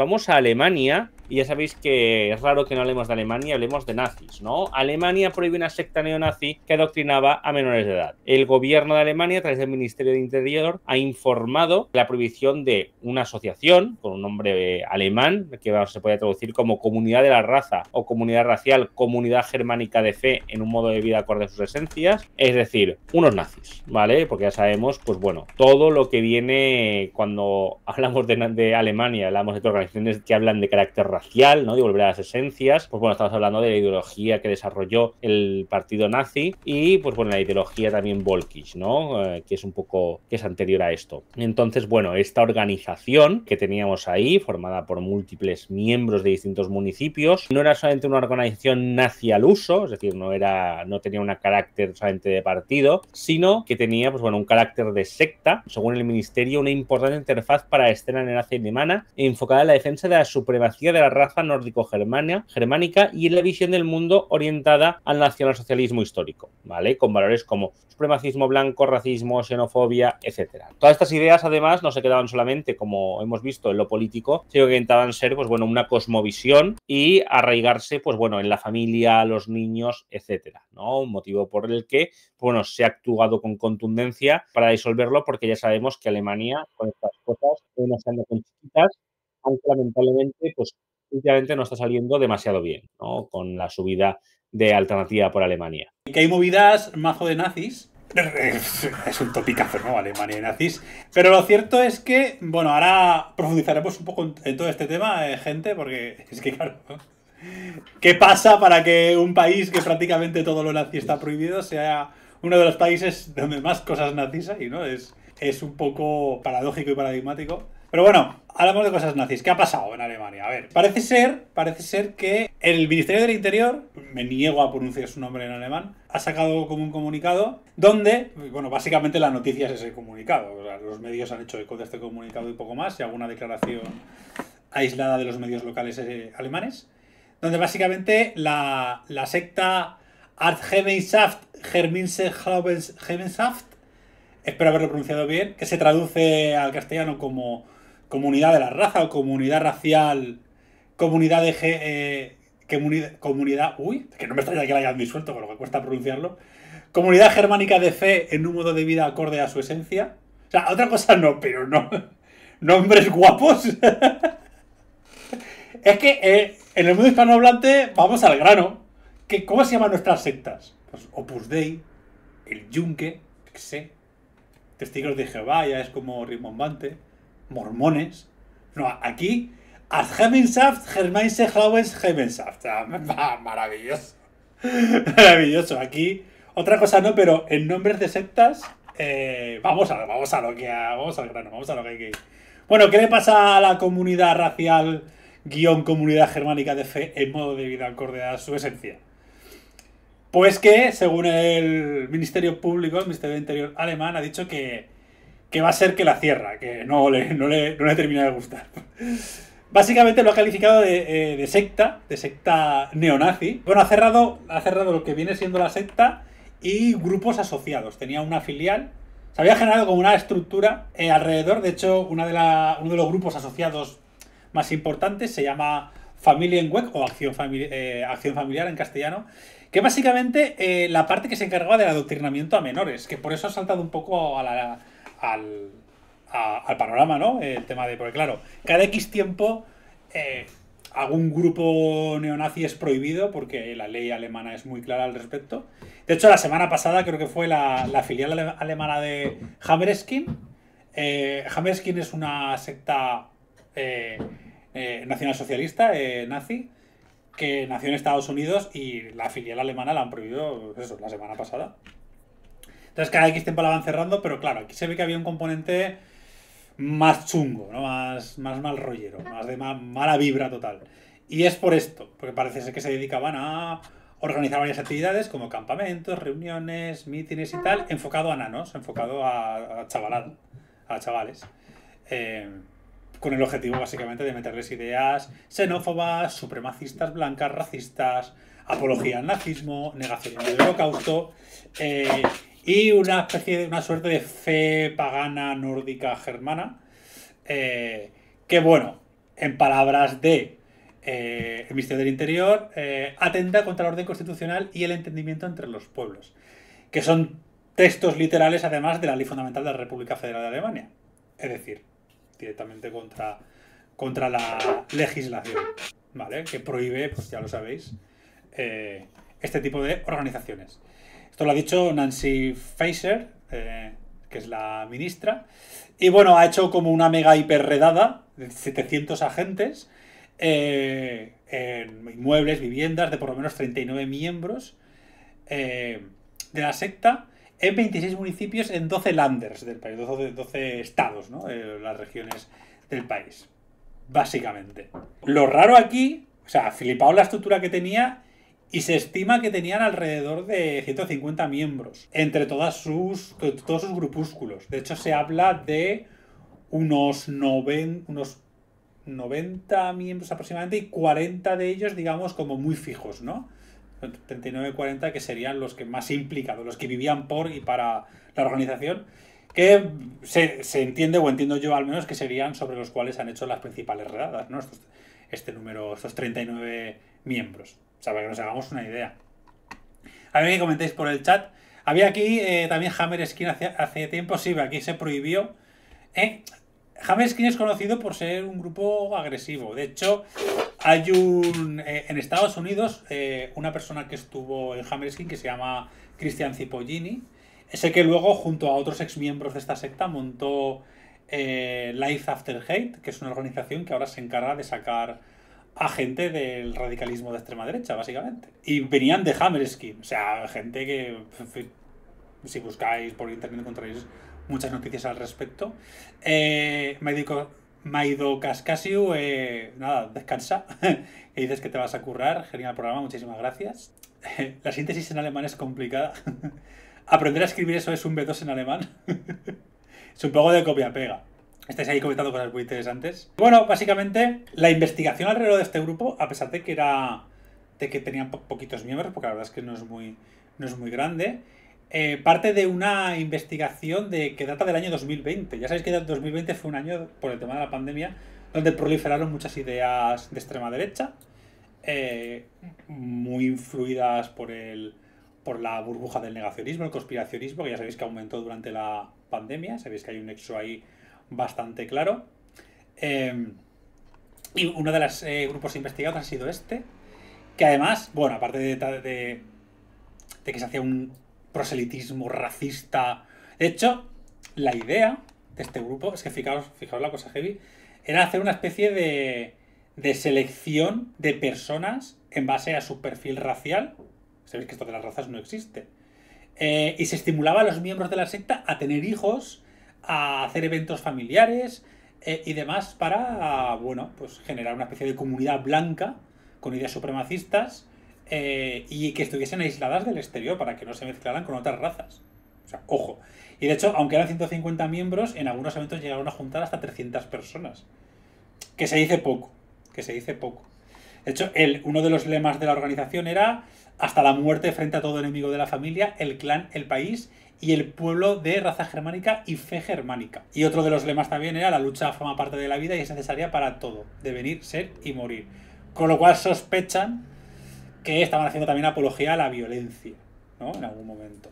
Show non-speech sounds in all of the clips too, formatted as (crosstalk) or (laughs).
vamos a Alemania, y ya sabéis que es raro que no hablemos de Alemania, hablemos de nazis, ¿no? Alemania prohíbe una secta neonazi que adoctrinaba a menores de edad. El gobierno de Alemania, a través del Ministerio de Interior, ha informado la prohibición de una asociación con un nombre eh, alemán, que se puede traducir como comunidad de la raza o comunidad racial, comunidad germánica de fe en un modo de vida acorde a sus esencias, es decir, unos nazis, ¿vale? Porque ya sabemos, pues bueno, todo lo que viene cuando (laughs) hablamos de, Alemania, hablamos de organización que hablan de carácter racial, ¿no? De volver a las esencias. Pues bueno, estamos hablando de la ideología que desarrolló el partido nazi y pues bueno, la ideología también Volkisch, ¿no? Eh, que es un poco, que es anterior a esto. Entonces, bueno, esta organización que teníamos ahí, formada por múltiples miembros de distintos municipios, no era solamente una organización nazi al uso, es decir, no era, no tenía un carácter solamente de partido, sino que tenía, pues bueno, un carácter de secta, según el ministerio, una importante interfaz para la escena nazi alemana enfocada en la defensa de la supremacía de la raza nórdico-germánica y en la visión del mundo orientada al nacionalsocialismo histórico, ¿vale? Con valores como supremacismo blanco, racismo, xenofobia, etc. Todas estas ideas, además, no se quedaban solamente, como hemos visto, en lo político, sino que intentaban ser, pues bueno, una cosmovisión y arraigarse, pues bueno, en la familia, los niños, etc. ¿no? Un motivo por el que, bueno, se ha actuado con contundencia para disolverlo, porque ya sabemos que Alemania, con estas cosas, unas andan con aunque lamentablemente, pues últimamente no está saliendo demasiado bien, ¿no? Con la subida de alternativa por Alemania. Y que hay movidas mazo de nazis. (laughs) Es un topicazo, ¿no? Alemania y nazis. Pero lo cierto es que, bueno, ahora profundizaremos un poco en todo este tema, eh, gente, porque (laughs) es que, claro, ¿qué pasa para que un país que prácticamente todo lo nazi está prohibido sea uno de los países donde más cosas nazis hay, ¿no? Es, es un poco paradójico y paradigmático. Pero bueno, hablamos de cosas nazis. ¿Qué ha pasado en Alemania? A ver, parece ser, parece ser que el Ministerio del Interior, me niego a pronunciar su nombre en alemán, ha sacado como un comunicado donde, bueno, básicamente la noticia es ese comunicado. los medios han hecho eco de este comunicado y poco más, y alguna declaración aislada de los medios locales eh, alemanes, donde básicamente la, la secta Artgemeinschaft, Glaubensgemeinschaft, espero haberlo pronunciado bien, que se traduce al castellano como comunidad de la raza o comunidad racial, comunidad de... Eh, comunidad, Uy, que no me extraña que la hayan disuelto, con lo que cuesta pronunciarlo. Comunidad germánica de fe en un modo de vida acorde a su esencia. O sea, otra cosa no, pero no. (laughs) Nombres guapos. (laughs) es que eh, en el mundo hispanohablante vamos al grano. ¿Cómo se llaman nuestras sectas? Pues Opus Dei, el Yunque, que sé. Testigos de Jehová, ya es como rimbombante mormones. No, aquí, Ad germanische Glauens ah, Maravilloso. Maravilloso. Aquí, otra cosa no, pero en nombres de sectas, eh, vamos, a, vamos a lo que vamos al grano, vamos a lo que hay que ir. Bueno, ¿qué le pasa a la comunidad racial guión comunidad germánica de fe en modo de vida acorde a su esencia? Pues que, según el Ministerio Público, el Ministerio de Interior alemán, ha dicho que que va a ser que la cierra, que no le, no le, termina de gustar. Básicamente lo ha calificado eh, de, secta, de secta neonazi. Bueno, ha cerrado, ha cerrado lo que viene siendo la secta y grupos asociados. Tenía una filial. Se había generado como una estructura eh, alrededor. De hecho, una de uno de los grupos asociados más importantes se llama Familia en Web o Acción, eh, Acción Familiar en castellano. Que básicamente la parte que se encargaba del adoctrinamiento a menores. Que por eso ha saltado un poco a la, al, panorama, ¿no? El tema de, porque claro, cada X tiempo eh, algún grupo neonazi es prohibido porque la ley alemana es muy clara al respecto. De hecho, la semana pasada creo que fue la, filial alemana de Hammerskin. Eh, es una secta eh, eh, nacionalsocialista, nazi, que nació en Estados Unidos y la filial alemana la han prohibido eso, la semana pasada. Entonces cada X tiempo la van cerrando, pero claro, aquí se ve que había un componente más chungo, ¿no? Más, más mal rollero, más de mala vibra total. Y es por esto, porque parece ser que se dedicaban a organizar varias actividades como campamentos, reuniones, mítines y tal, enfocado a nanos, enfocado a, a a chavales. Eh, con el objetivo básicamente de meterles ideas xenófobas, supremacistas blancas, racistas, apología al nazismo, negación del holocausto. Eh, y una especie de una suerte de fe pagana nórdica germana, eh, que bueno, en palabras de eh, el Ministerio del Interior, eh, atenta contra el orden constitucional y el entendimiento entre los pueblos, que son textos literales además de la ley fundamental de la República Federal de Alemania, es decir, directamente contra, contra la legislación, ¿vale? Que prohíbe, pues ya lo sabéis, este tipo de organizaciones. Esto lo ha dicho Nancy Faeser, eh, que es la ministra. Y bueno, ha hecho como una mega hiperredada de 700 agentes eh, en inmuebles, viviendas de por lo menos 39 miembros eh, de la secta en 26 municipios, en 12 landers del país, 12, estados, ¿no? las regiones del país, básicamente. Lo raro aquí, o sea, flipado la estructura que tenía y se estima que tenían alrededor de 150 miembros entre todas sus, todos sus grupúsculos. De hecho, se habla de unos, 90 miembros aproximadamente y 40 de ellos, digamos, como muy fijos, ¿no? 39 40 que serían los que más implicados, los que vivían por y para la organización, que se, entiende, o entiendo yo al menos, que serían sobre los cuales han hecho las principales redadas, ¿no? este número, estos 39 miembros. O sea, para que nos hagamos una idea. A ver qué comentéis por el chat. Había aquí eh, también Hammer Skin hace, tiempo, sí, aquí se prohibió. Eh, Hammer Skin es conocido por ser un grupo agresivo. De hecho, hay un. Eh, en Estados Unidos, una persona que estuvo en Hammer Skin que se llama Christian Cipollini. Sé que luego, junto a otros exmiembros de esta secta, montó Life After Hate, que es una organización que ahora se encarga de sacar a gente del radicalismo de extrema derecha, básicamente. Y venían de Hammerskin, o sea, gente que, si buscáis por internet encontraréis muchas noticias al respecto. Eh, Maido, Maido Cascasiu, eh, nada, descansa, y (laughs) dices que te vas a currar, genial programa, muchísimas gracias. (laughs) La síntesis en alemán es complicada. (laughs) Aprender a escribir eso es un B2 en alemán. es un poco de copia-pega. Estáis ahí comentando cosas muy interesantes. Bueno, básicamente, la investigación alrededor de este grupo, a pesar de que era. de que tenían poquitos miembros, porque la verdad es que no es muy, no es muy grande. Eh, parte de una investigación de que data del año 2020. Ya sabéis que 2020 fue un año, por el tema de la pandemia, donde proliferaron muchas ideas de extrema derecha, eh, muy influidas por, el, por la burbuja del negacionismo, el conspiracionismo, que ya sabéis que aumentó durante la pandemia, sabéis que hay un nexo ahí bastante claro. Em, y uno de los eh, grupos investigados ha sido este, que además, bueno, aparte de, que se hacía un proselitismo racista, de hecho, la idea de este grupo, es que fijaos, la cosa heavy, era hacer una especie de, selección de personas en base a su perfil racial. Sabéis que esto de las razas no existe. Eh, y se estimulaba a los miembros de la secta a tener hijos a hacer eventos familiares eh, y demás para, bueno, pues generar una especie de comunidad blanca con ideas supremacistas eh, y que estuviesen aisladas del exterior para que no se mezclaran con otras razas. O sea, ojo. Y de hecho, aunque eran 150 miembros, en algunos eventos llegaron a juntar hasta 300 personas. Que se dice poco, que se dice poco. De hecho, el, uno de los lemas de la organización era hasta la muerte frente a todo enemigo de la familia, el clan, el país y el pueblo de raza germánica y fe germánica. Y otro de los lemas también era la lucha forma parte de la vida y es necesaria para todo, devenir, ser y morir. Con lo cual sospechan que estaban haciendo también apología a la violencia, ¿no? En algún momento.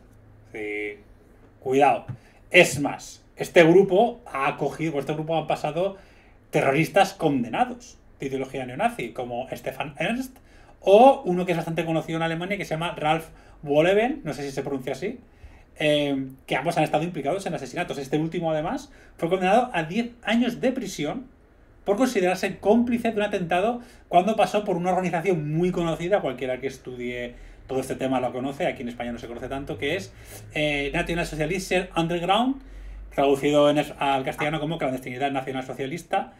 Cuidado. Es más, este grupo ha acogido, este grupo han pasado terroristas condenados de ideología neonazi, como Stefan Ernst, o uno que es bastante conocido en Alemania que se llama Ralf Wolleben, no sé si se pronuncia así, Em, que ambos han estado implicados en asesinatos. Este último, además, fue condenado a 10 años de prisión por considerarse cómplice de un atentado cuando pasó por una organización muy conocida, cualquiera que estudie todo este tema lo conoce, aquí en España no se conoce tanto, que es eh, National Socialist Underground, traducido al castellano como clandestinidad nacional socialista,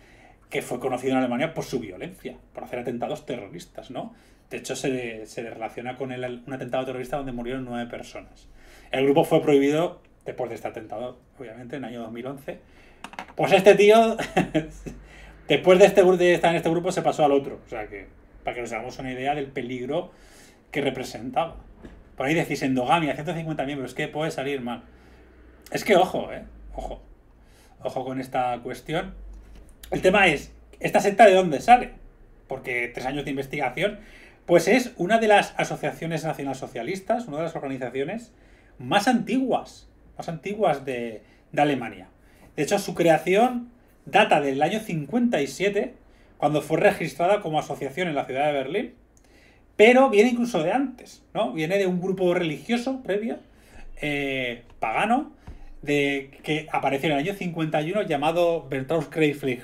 que fue conocido en Alemania por su violencia, por hacer atentados terroristas, ¿no? De hecho, se, se relaciona con un atentado terrorista donde murieron nueve personas. El grupo fue prohibido después de este atentado, obviamente, en el año 2011. Pues este tío, (laughs) después de, este, de estar en este grupo, se pasó al otro. O sea que, para que nos hagamos una idea del peligro que representaba. Por ahí decís endogamia, 150 miembros, ¿qué puede salir mal. Es que ojo, eh, ojo. Ojo con esta cuestión. El tema es, ¿esta secta de dónde sale? Porque tres años de investigación, pues es una de las asociaciones nacionalsocialistas, una de las organizaciones más antiguas, más antiguas de, Alemania. De hecho, su creación data del año 57, cuando fue registrada como asociación en la ciudad de Berlín, pero viene incluso de antes, ¿no? Viene de un grupo religioso previo, eh, pagano, de, que apareció en el año 51 llamado bertraus kreiflich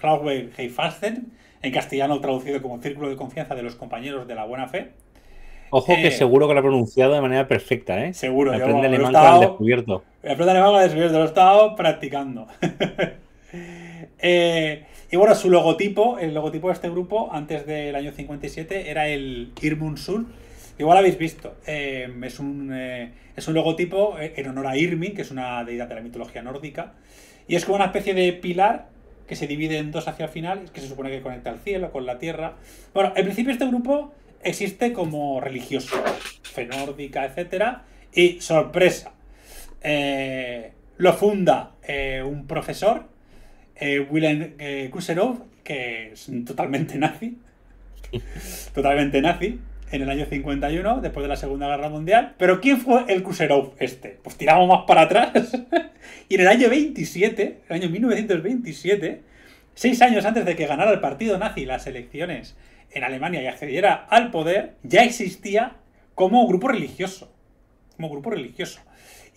en castellano traducido como Círculo de Confianza de los Compañeros de la Buena Fe, Ojo que eh, seguro que lo ha pronunciado de manera perfecta, ¿eh? Seguro. aprende alemán estado, descubierto. aprende alemán al descubierto, lo he estado practicando. (laughs) Eh, y bueno, su logotipo, el logotipo de este grupo antes del año 57 era el Irmunsul. Igual habéis visto. Eh, es, un, es un logotipo en honor a Irmin, que es una deidad de la mitología nórdica. Y es como una especie de pilar que se divide en dos hacia el final, que se supone que conecta al cielo con la tierra. Bueno, en principio este grupo existe como religioso, fe nórdica, etc. Y sorpresa, eh, lo funda eh, un profesor, eh, Willem eh, Kuserov, que es totalmente nazi, (laughs) totalmente nazi, en el año 51, después de la Segunda Guerra Mundial. Pero ¿quién fue el Kuserov este? Pues tiramos más para atrás. (laughs) y en el año 27, el año 1927, seis años antes de que ganara el partido nazi las elecciones en Alemania y accediera al poder, ya existía como grupo religioso. Como grupo religioso.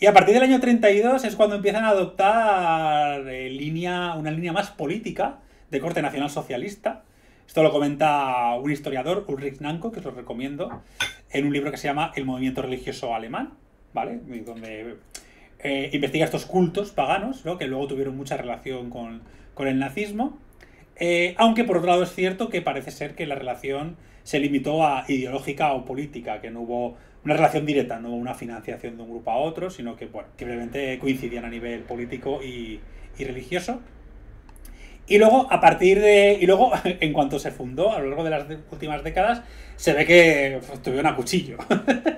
Y a partir del año 32 es cuando empiezan a adoptar eh, una línea más política de corte nacional socialista. Esto lo comenta un historiador, Ulrich Nanko, que os lo recomiendo, en un libro que se llama El movimiento religioso alemán, ¿vale? Donde eh, investiga estos cultos paganos, ¿no? que luego tuvieron mucha relación con el nazismo. Eh, aunque por otro lado es cierto que parece ser que la relación se limitó a ideológica o política, que no hubo una relación directa, no hubo una financiación de un grupo a otro, sino que, simplemente coincidían a nivel político y, religioso. Y luego, a partir de. Y luego, (laughs) en cuanto se fundó, a lo largo de las últimas décadas, se ve que estuvieron pues, a cuchillo.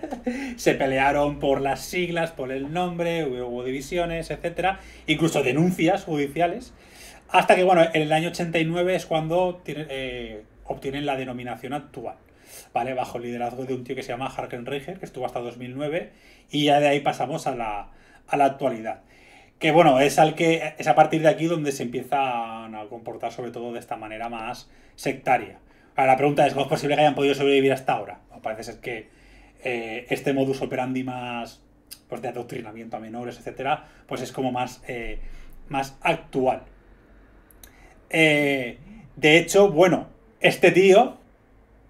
(laughs) se pelearon por las siglas, por el nombre, hubo divisiones, etcétera, incluso denuncias judiciales. Hasta que, bueno, en el año 89 es cuando eh, obtienen la denominación actual, ¿vale? Bajo el liderazgo de un tío que se llama Harken Reicher, que estuvo hasta 2009, y ya de ahí pasamos a la, actualidad. Que bueno, es, al que, es a partir de aquí donde se empiezan a comportar sobre todo de esta manera más sectaria. Ahora, la pregunta es, ¿cómo es posible que hayan podido sobrevivir hasta ahora? Parece ser que eh, este modus operandi más pues, de adoctrinamiento a menores, etcétera, pues es como más, eh, más actual. Eh, de hecho, bueno, este tío,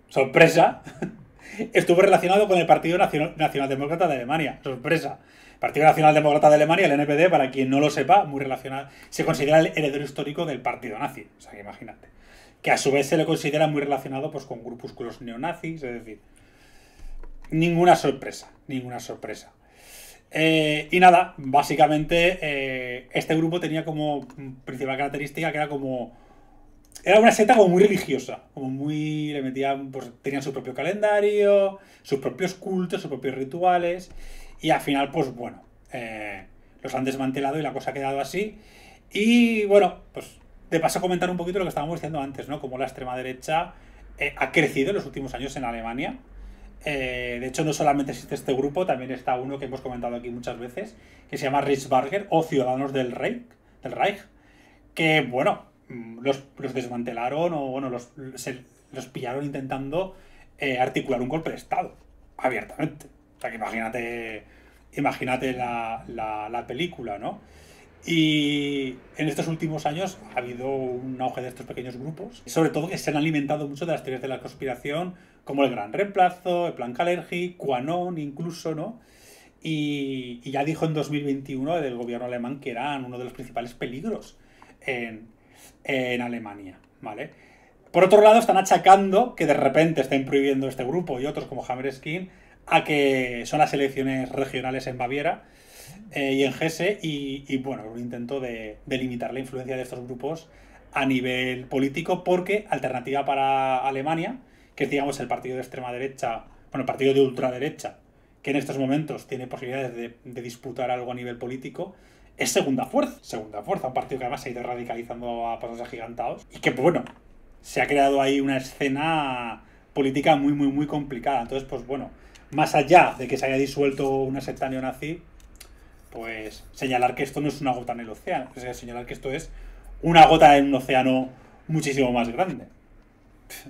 sorpresa, (laughs) estuvo relacionado con el Partido nacional demócrata de Alemania, sorpresa. Partido nacional demócrata de Alemania, el NPD, para quien no lo sepa, muy relacionado, se considera el heredero histórico del partido nazi, o sea que imagínate. Que a su vez se le considera muy relacionado pues, con grupúsculos neonazis, es decir, ninguna sorpresa, ninguna sorpresa. Eh, y nada, básicamente eh, este grupo tenía como principal característica que era como... Era una secta como muy religiosa, como muy... Le metían, pues tenían su propio calendario, sus propios cultos, sus propios rituales. Y al final, pues bueno, eh, los han desmantelado y la cosa ha quedado así. Y bueno, pues de paso a comentar un poquito lo que estábamos diciendo antes, ¿no? Como la extrema derecha ha crecido en los últimos años en Alemania. Eh, de hecho, no solamente existe este grupo, también está uno que hemos comentado aquí muchas veces, que se llama Reichsbarger o Ciudadanos del Reich, del Reich que, bueno, mm, los, desmantelaron o, bueno, los, pillaron intentando eh, articular un golpe de Estado, abiertamente. O sea, que imagínate, imagínate la, la película, ¿no? Y en estos últimos años ha habido un auge de estos pequeños grupos, sobre todo que se han alimentado mucho de las teorías de la conspiración, como el Gran Reemplazo, el Plan Calergi, Quanon incluso, ¿no? Y, ya dijo en 2021 el gobierno alemán que eran uno de los principales peligros en, Alemania, ¿vale? Por otro lado, están achacando que de repente estén prohibiendo este grupo y otros como Skin a que son las elecciones regionales en Baviera, eh, y en Gese y, y, bueno, un intento de, de, limitar la influencia de estos grupos a nivel político porque Alternativa para Alemania, que es digamos el partido de extrema derecha, bueno, el partido de ultraderecha, que en estos momentos tiene posibilidades de, de disputar algo a nivel político, es segunda fuerza, segunda fuerza, un partido que además se ha ido radicalizando a pasos agigantados y que bueno, se ha creado ahí una escena política muy, muy, muy complicada. Entonces, pues bueno, más allá de que se haya disuelto una secta neonazi, pues señalar que esto no es una gota en el océano, o señalar que esto es una gota en un océano muchísimo más grande.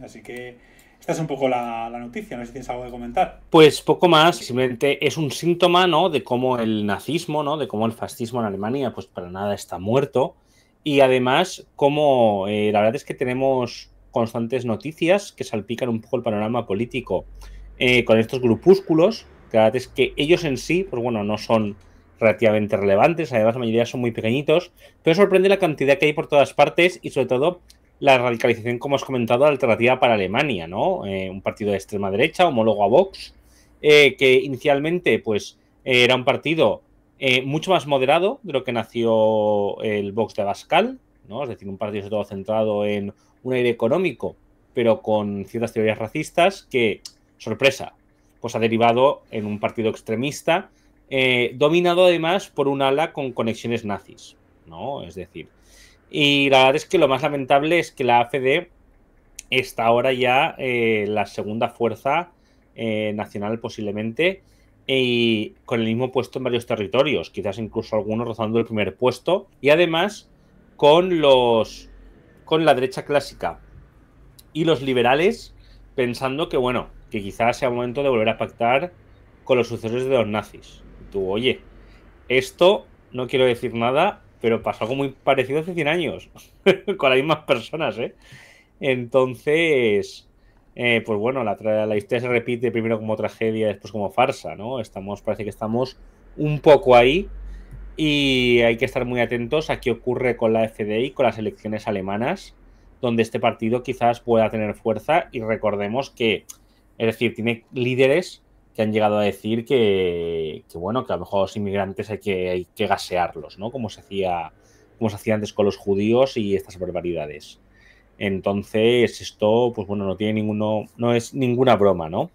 Así que esta es un poco la, noticia, no sé si tienes algo que comentar. Pues poco más, simplemente es un síntoma, ¿no? De cómo el nazismo, ¿no? De cómo el fascismo en Alemania, pues para nada está muerto. Y además, como eh, la verdad es que tenemos constantes noticias que salpican un poco el panorama político eh, con estos grupúsculos, que la verdad es que ellos en sí, pues bueno, no son relativamente relevantes, además la mayoría son muy pequeñitos, pero sorprende la cantidad que hay por todas partes y sobre todo la radicalización, como has comentado, alternativa para Alemania, ¿no? Eh, un partido de extrema derecha, homólogo a Vox, eh, que inicialmente pues eh, era un partido mucho más moderado de lo que nació el Vox de Abascal, ¿no? Es decir, un partido centrado en un aire económico, pero con ciertas teorías racistas que, sorpresa, pues ha derivado en un partido extremista eh, dominado además por un ala con conexiones nazis, ¿no? Es decir, y la verdad es que lo más lamentable es que la AFD está ahora ya eh, la segunda fuerza eh, nacional posiblemente y con el mismo puesto en varios territorios, quizás incluso algunos rozando el primer puesto y además con los con la derecha clásica y los liberales pensando que bueno, que quizás sea momento de volver a pactar con los sucesores de los nazis oye, esto no quiero decir nada, pero pasó algo muy parecido hace 100 años, (laughs) con las mismas personas, ¿eh? Entonces, eh, pues bueno, la, la historia se repite primero como tragedia, después como farsa, ¿no? Estamos, parece que estamos un poco ahí y hay que estar muy atentos a qué ocurre con la FDI, con las elecciones alemanas, donde este partido quizás pueda tener fuerza y recordemos que, es decir, tiene líderes han llegado a decir que, bueno, que a lo mejor los inmigrantes hay que, hay que gasearlos, Como se hacía como se hacía antes con los judíos y estas barbaridades. Entonces, esto, pues bueno, no tiene ninguno, no es ninguna broma, ¿no?